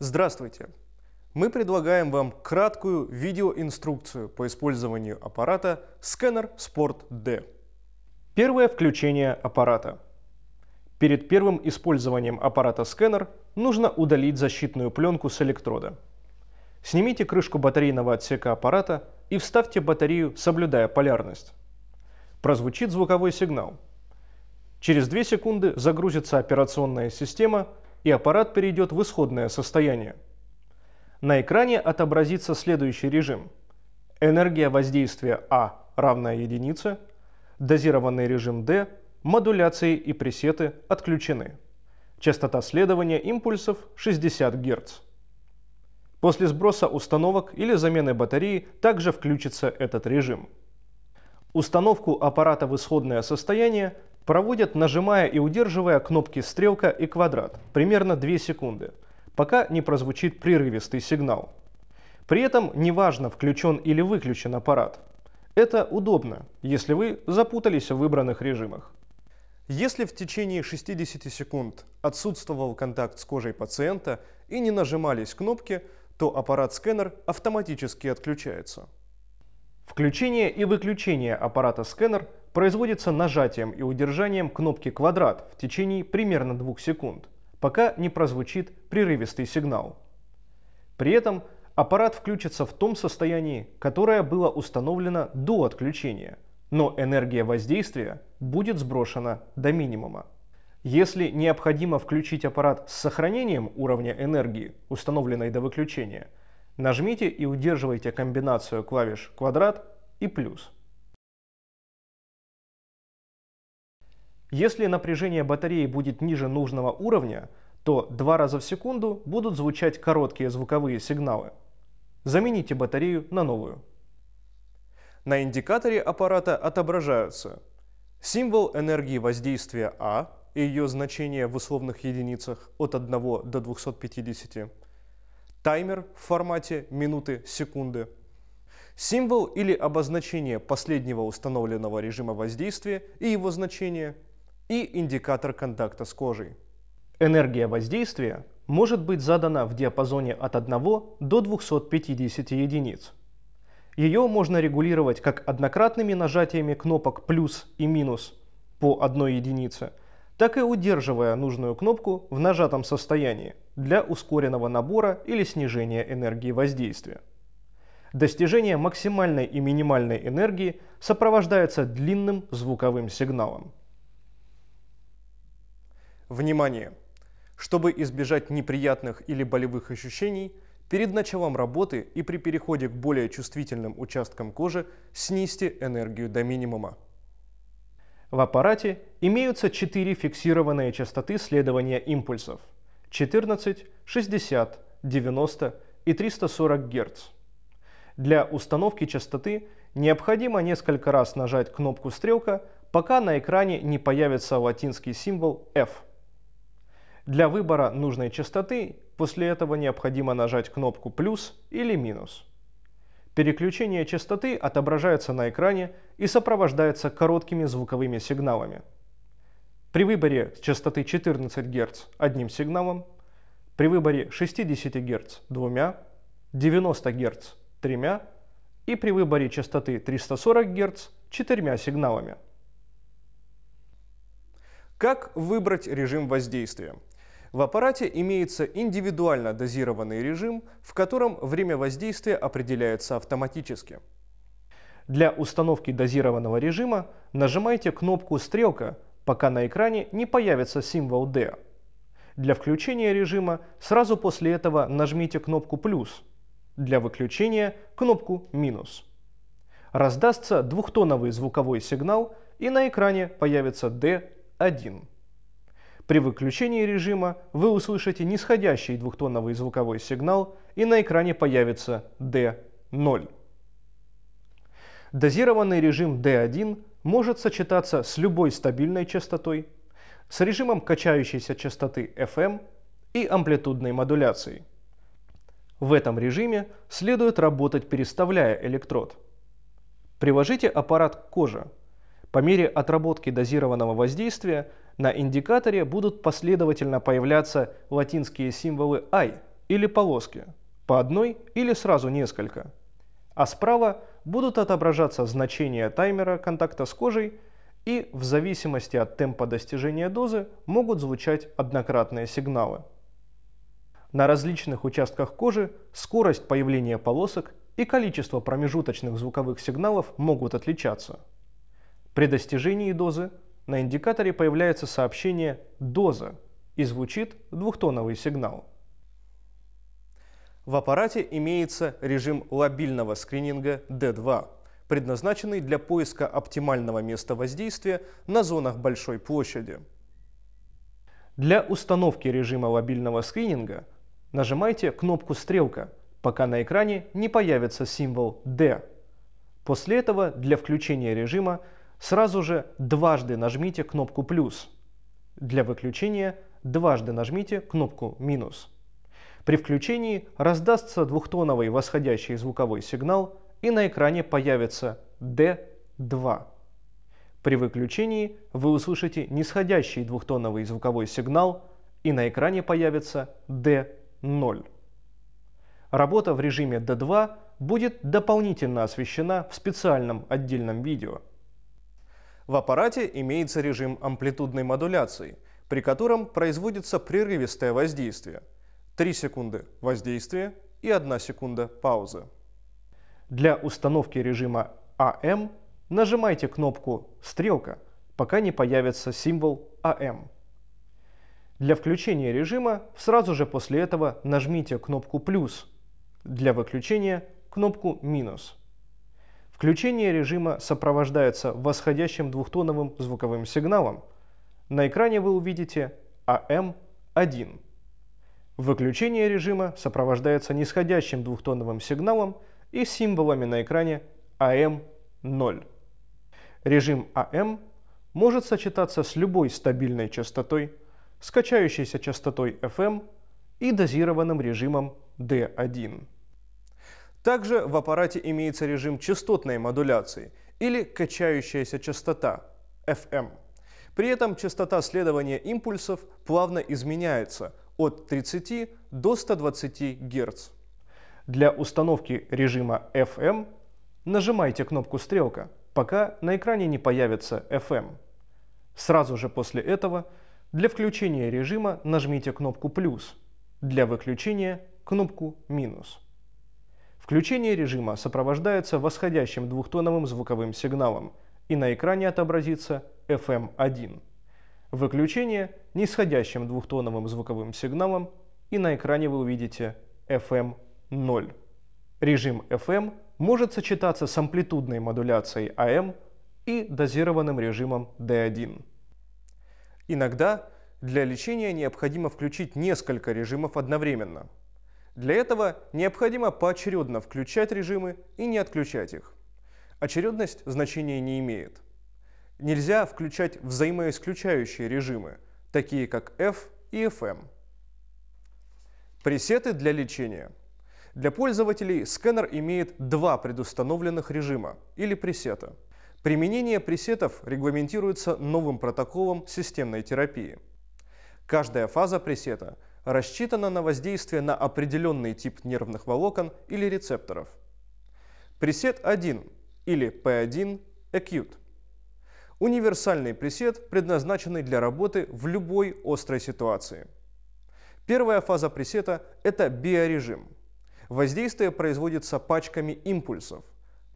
Здравствуйте! Мы предлагаем вам краткую видеоинструкцию по использованию аппарата Scanner Sport D. Первое включение аппарата. Перед первым использованием аппарата Scanner нужно удалить защитную пленку с электрода. Снимите крышку батарейного отсека аппарата и вставьте батарею, соблюдая полярность. Прозвучит звуковой сигнал. Через 2 секунды загрузится операционная система – и аппарат перейдет в исходное состояние. На экране отобразится следующий режим. Энергия воздействия А равная единице, дозированный режим D, модуляции и пресеты отключены. Частота следования импульсов 60 Гц. После сброса установок или замены батареи также включится этот режим. Установку аппарата в исходное состояние Проводят, нажимая и удерживая кнопки стрелка и квадрат, примерно 2 секунды, пока не прозвучит прерывистый сигнал. При этом неважно, включен или выключен аппарат. Это удобно, если вы запутались в выбранных режимах. Если в течение 60 секунд отсутствовал контакт с кожей пациента и не нажимались кнопки, то аппарат сканер автоматически отключается. Включение и выключение аппарата сканер производится нажатием и удержанием кнопки «квадрат» в течение примерно 2 секунд, пока не прозвучит прерывистый сигнал. При этом аппарат включится в том состоянии, которое было установлено до отключения, но энергия воздействия будет сброшена до минимума. Если необходимо включить аппарат с сохранением уровня энергии, установленной до выключения – Нажмите и удерживайте комбинацию клавиш «Квадрат» и «Плюс». Если напряжение батареи будет ниже нужного уровня, то два раза в секунду будут звучать короткие звуковые сигналы. Замените батарею на новую. На индикаторе аппарата отображаются символ энергии воздействия А и ее значение в условных единицах от 1 до 250, таймер в формате минуты, секунды. Символ или обозначение последнего установленного режима воздействия и его значение, и индикатор контакта с кожей. Энергия воздействия может быть задана в диапазоне от 1 до 250 единиц. Ее можно регулировать как однократными нажатиями кнопок «плюс» и «минус» по одной единице, так и удерживая нужную кнопку в нажатом состоянии – для ускоренного набора или снижения энергии воздействия. Достижение максимальной и минимальной энергии сопровождается длинным звуковым сигналом. Внимание! Чтобы избежать неприятных или болевых ощущений, перед началом работы и при переходе к более чувствительным участкам кожи снизьте энергию до минимума. В аппарате имеются четыре фиксированные частоты следования импульсов – 14, 60, 90 и 340 Гц. Для установки частоты необходимо несколько раз нажать кнопку «Стрелка», пока на экране не появится латинский символ F. Для выбора нужной частоты после этого необходимо нажать кнопку «плюс» или «минус». Переключение частоты отображается на экране и сопровождается короткими звуковыми сигналами – при выборе частоты 14 Гц одним сигналом, при выборе 60 Гц двумя, 90 Гц тремя и при выборе частоты 340 Гц четырьмя сигналами. Как выбрать режим воздействия? В аппарате имеется индивидуально дозированный режим, в котором время воздействия определяется автоматически. Для установки дозированного режима нажимайте кнопку «Стрелка» пока на экране не появится символ D. Для включения режима сразу после этого нажмите кнопку «плюс», для выключения – кнопку «минус». Раздастся двухтоновый звуковой сигнал, и на экране появится D1. При выключении режима вы услышите нисходящий двухтоновый звуковой сигнал, и на экране появится D0. Дозированный режим D1 может сочетаться с любой стабильной частотой, с режимом качающейся частоты FM и амплитудной модуляцией. В этом режиме следует работать, переставляя электрод. Приложите аппарат к коже. По мере отработки дозированного воздействия на индикаторе будут последовательно появляться латинские символы I или полоски, по одной или сразу несколько, а справа будут отображаться значения таймера контакта с кожей и в зависимости от темпа достижения дозы могут звучать однократные сигналы. На различных участках кожи скорость появления полосок и количество промежуточных звуковых сигналов могут отличаться. При достижении дозы на индикаторе появляется сообщение «доза» и звучит двухтоновый сигнал. В аппарате имеется режим лобильного скрининга D2, предназначенный для поиска оптимального места воздействия на зонах большой площади. Для установки режима лобильного скрининга нажимайте кнопку «Стрелка», пока на экране не появится символ D. После этого для включения режима сразу же дважды нажмите кнопку «плюс». Для выключения дважды нажмите кнопку «минус». При включении раздастся двухтоновый восходящий звуковой сигнал и на экране появится D2. При выключении вы услышите нисходящий двухтоновый звуковой сигнал и на экране появится D0. Работа в режиме D2 будет дополнительно освещена в специальном отдельном видео. В аппарате имеется режим амплитудной модуляции, при котором производится прерывистое воздействие – 3 секунды воздействия и 1 секунда паузы. Для установки режима AM а нажимайте кнопку «Стрелка», пока не появится символ AM. А для включения режима сразу же после этого нажмите кнопку «плюс», для выключения – кнопку «минус». Включение режима сопровождается восходящим двухтоновым звуковым сигналом. На экране вы увидите AM1. А Выключение режима сопровождается нисходящим двухтоновым сигналом и символами на экране AM0. Режим AM может сочетаться с любой стабильной частотой, скачающейся частотой FM и дозированным режимом D1. Также в аппарате имеется режим частотной модуляции или качающаяся частота FM. При этом частота следования импульсов плавно изменяется – от 30 до 120 Гц. Для установки режима FM нажимайте кнопку «Стрелка», пока на экране не появится FM. Сразу же после этого для включения режима нажмите кнопку «Плюс», для выключения – кнопку «Минус». Включение режима сопровождается восходящим двухтоновым звуковым сигналом, и на экране отобразится FM1. Выключение нисходящим двухтоновым звуковым сигналом и на экране вы увидите FM0. Эм Режим FM эм может сочетаться с амплитудной модуляцией AM а эм и дозированным режимом D1. Иногда для лечения необходимо включить несколько режимов одновременно. Для этого необходимо поочередно включать режимы и не отключать их. Очередность значения не имеет. Нельзя включать взаимоисключающие режимы, такие как F и FM. Пресеты для лечения. Для пользователей сканер имеет два предустановленных режима или пресета. Применение пресетов регламентируется новым протоколом системной терапии. Каждая фаза пресета рассчитана на воздействие на определенный тип нервных волокон или рецепторов. Пресет 1 или P1 Acute Универсальный пресет, предназначенный для работы в любой острой ситуации. Первая фаза пресета – это биорежим. Воздействие производится пачками импульсов.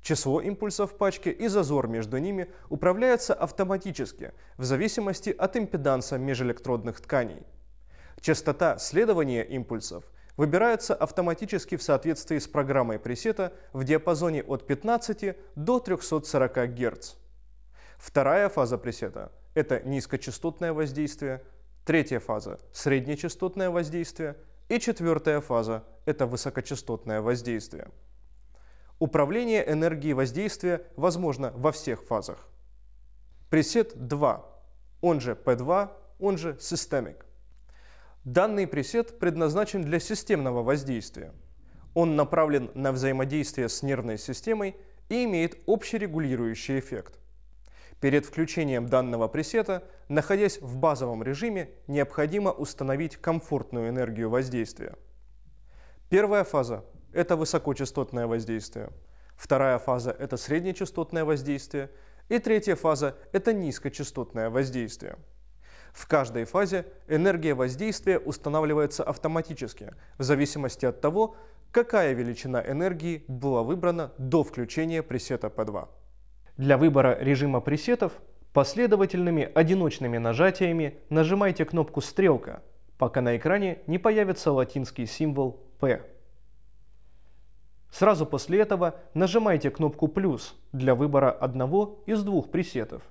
Число импульсов в пачке и зазор между ними управляется автоматически в зависимости от импеданса межэлектродных тканей. Частота следования импульсов выбирается автоматически в соответствии с программой пресета в диапазоне от 15 до 340 Гц. Вторая фаза пресета – это низкочастотное воздействие, третья фаза – среднечастотное воздействие, и четвертая фаза – это высокочастотное воздействие. Управление энергией воздействия возможно во всех фазах. Пресет 2, он же P2, он же Systemic. Данный пресет предназначен для системного воздействия. Он направлен на взаимодействие с нервной системой и имеет общерегулирующий эффект – Перед включением данного пресета, находясь в базовом режиме, необходимо установить комфортную энергию воздействия. Первая фаза – это высокочастотное воздействие. Вторая фаза – это среднечастотное воздействие. И третья фаза – это низкочастотное воздействие. В каждой фазе энергия воздействия устанавливается автоматически, в зависимости от того, какая величина энергии была выбрана до включения пресета P2. Для выбора режима пресетов последовательными одиночными нажатиями нажимайте кнопку «Стрелка», пока на экране не появится латинский символ «P». Сразу после этого нажимайте кнопку «плюс» для выбора одного из двух пресетов.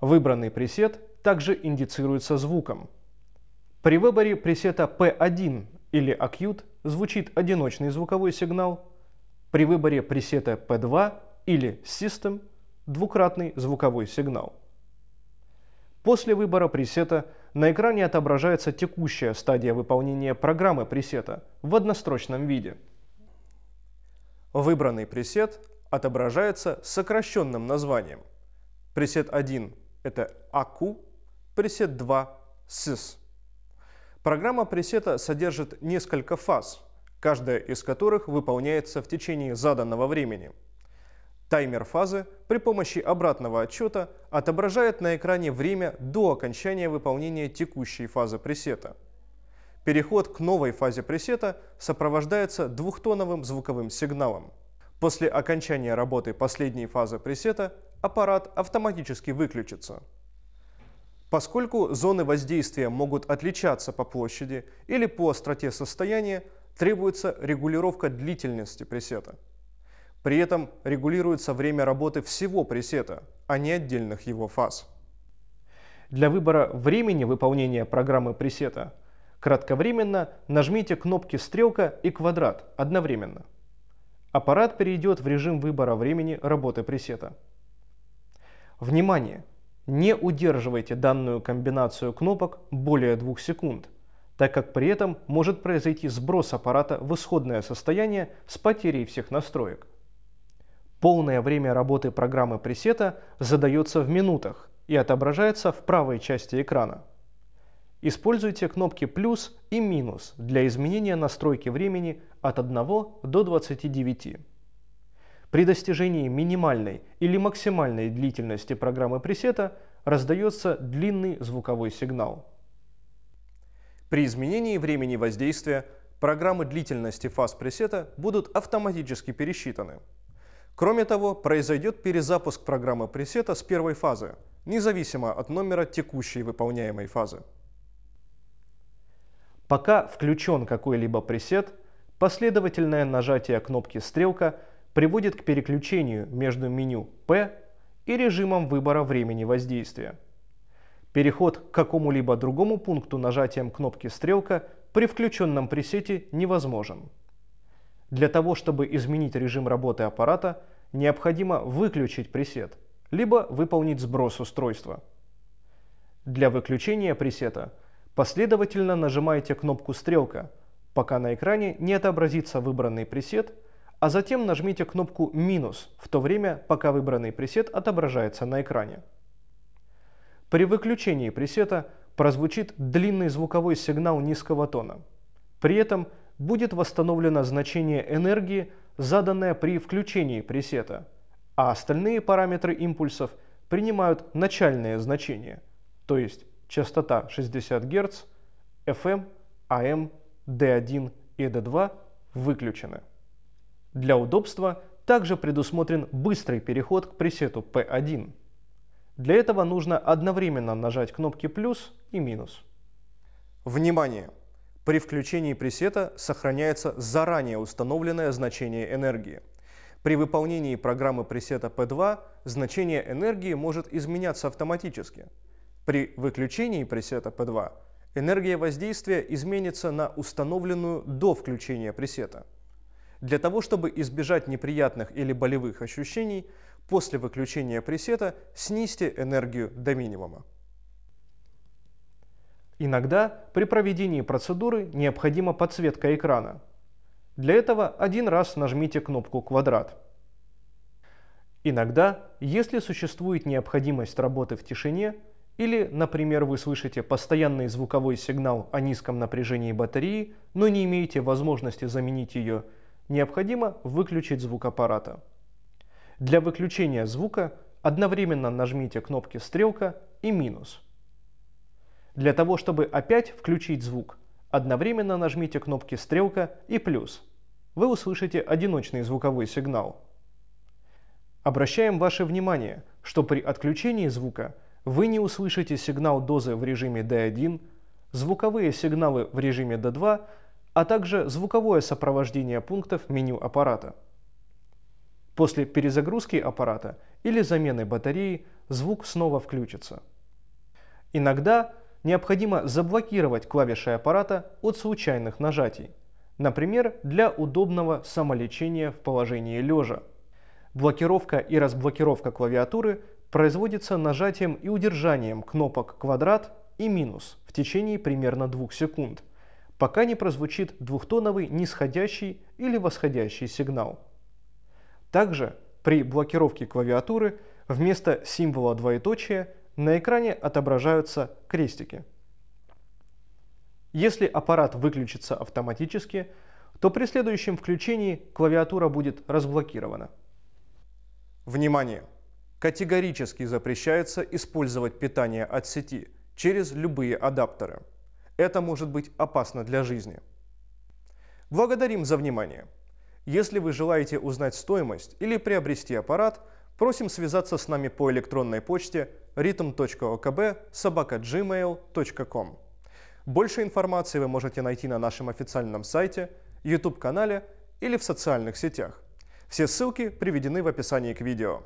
Выбранный пресет также индицируется звуком. При выборе пресета P1 или Acute звучит одиночный звуковой сигнал, при выборе пресета P2 или System – двукратный звуковой сигнал. После выбора пресета на экране отображается текущая стадия выполнения программы пресета в однострочном виде. Выбранный пресет отображается сокращенным названием. Пресет 1 – это AQ, пресет 2 – SYS. Программа пресета содержит несколько фаз, каждая из которых выполняется в течение заданного времени – Таймер фазы при помощи обратного отчета отображает на экране время до окончания выполнения текущей фазы пресета. Переход к новой фазе пресета сопровождается двухтоновым звуковым сигналом. После окончания работы последней фазы пресета аппарат автоматически выключится. Поскольку зоны воздействия могут отличаться по площади или по остроте состояния, требуется регулировка длительности пресета. При этом регулируется время работы всего пресета, а не отдельных его фаз. Для выбора времени выполнения программы пресета кратковременно нажмите кнопки «Стрелка» и «Квадрат» одновременно. Аппарат перейдет в режим выбора времени работы пресета. Внимание! Не удерживайте данную комбинацию кнопок более двух секунд, так как при этом может произойти сброс аппарата в исходное состояние с потерей всех настроек. Полное время работы программы пресета задается в минутах и отображается в правой части экрана. Используйте кнопки «плюс» и «минус» для изменения настройки времени от 1 до 29. При достижении минимальной или максимальной длительности программы пресета раздается длинный звуковой сигнал. При изменении времени воздействия программы длительности фаз пресета будут автоматически пересчитаны. Кроме того, произойдет перезапуск программы пресета с первой фазы, независимо от номера текущей выполняемой фазы. Пока включен какой-либо пресет, последовательное нажатие кнопки «Стрелка» приводит к переключению между меню «P» и режимом выбора времени воздействия. Переход к какому-либо другому пункту нажатием кнопки «Стрелка» при включенном пресете невозможен. Для того, чтобы изменить режим работы аппарата, необходимо выключить пресет, либо выполнить сброс устройства. Для выключения пресета последовательно нажимайте кнопку «Стрелка», пока на экране не отобразится выбранный пресет, а затем нажмите кнопку «минус» в то время, пока выбранный пресет отображается на экране. При выключении пресета прозвучит длинный звуковой сигнал низкого тона. При этом – будет восстановлено значение энергии, заданное при включении пресета, а остальные параметры импульсов принимают начальное значение, то есть частота 60 Гц, FM, AM, D1 и D2 выключены. Для удобства также предусмотрен быстрый переход к пресету P1. Для этого нужно одновременно нажать кнопки «плюс» и «минус». Внимание! При включении пресета сохраняется заранее установленное значение энергии. При выполнении программы пресета P2 значение энергии может изменяться автоматически. При выключении пресета P2 энергия воздействия изменится на установленную до включения пресета. Для того, чтобы избежать неприятных или болевых ощущений, после выключения пресета снизьте энергию до минимума. Иногда при проведении процедуры необходима подсветка экрана. Для этого один раз нажмите кнопку «Квадрат». Иногда, если существует необходимость работы в тишине, или, например, вы слышите постоянный звуковой сигнал о низком напряжении батареи, но не имеете возможности заменить ее, необходимо выключить звук аппарата. Для выключения звука одновременно нажмите кнопки «Стрелка» и «Минус». Для того, чтобы опять включить звук, одновременно нажмите кнопки «Стрелка» и «Плюс». Вы услышите одиночный звуковой сигнал. Обращаем ваше внимание, что при отключении звука вы не услышите сигнал дозы в режиме D1, звуковые сигналы в режиме D2, а также звуковое сопровождение пунктов меню аппарата. После перезагрузки аппарата или замены батареи звук снова включится. Иногда необходимо заблокировать клавиши аппарата от случайных нажатий, например, для удобного самолечения в положении лежа. Блокировка и разблокировка клавиатуры производится нажатием и удержанием кнопок «квадрат» и «минус» в течение примерно 2 секунд, пока не прозвучит двухтоновый нисходящий или восходящий сигнал. Также при блокировке клавиатуры вместо символа двоеточия на экране отображаются крестики. Если аппарат выключится автоматически, то при следующем включении клавиатура будет разблокирована. Внимание! Категорически запрещается использовать питание от сети через любые адаптеры. Это может быть опасно для жизни. Благодарим за внимание! Если вы желаете узнать стоимость или приобрести аппарат – Просим связаться с нами по электронной почте rhythm.okb.gmail.com. Больше информации вы можете найти на нашем официальном сайте, YouTube-канале или в социальных сетях. Все ссылки приведены в описании к видео.